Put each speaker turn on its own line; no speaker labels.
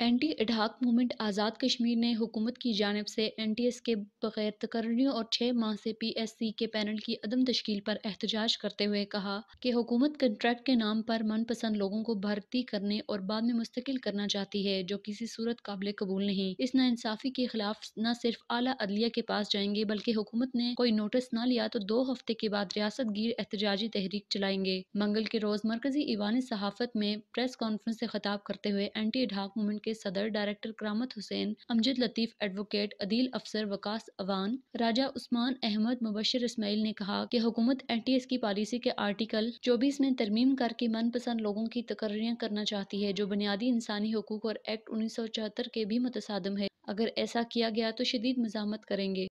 anti ad hoc movement Azad Kashmir ने हुकूमत की जानब से एन टी एस के बगैर तकर्रियों और छः माह से पी एस सी के पैनल की अदम तश्कील पर एहतजाज करते हुए कहा कि हुकूमत कंट्रैक्ट के नाम पर मनपसंद लोगों को भर्ती करने और बाद में मुस्तकिल करना चाहती है जो किसी सूरत काबिल कबूल नहीं इस इंसाफी के खिलाफ न सिर्फ आला अदलिया के पास जाएंगे बल्कि हुकूमत ने कोई नोटिस न लिया तो दो हफ्ते के बाद रियासत गिर एहतजाजी तहरीक चलाएंगे मंगल के रोज़ मरकजी ईवान सहाफ़त में प्रेस कॉन्फ्रेंस से खताब करते हुए एंटी एडहाक मूवमेंट के सदर डायरेक्टर करामत हुसैन अमजद लतीफ़ एडवोकेट अदील अफसर वकास अवान राजा उस्मान अहमद मुबशर इसमाइल ने कहा कि हुकूमत एन टी एस की पॉलिसी के आर्टिकल चौबीस में तरमीम करके मनपसंद लोगों की तकर्रियाँ करना चाहती है जो बुनियादी इंसानी हकूक और एक्ट उन्नीस सौ चौहत्तर के भी मुतम है अगर ऐसा किया गया तो शदीद मजामत करेंगे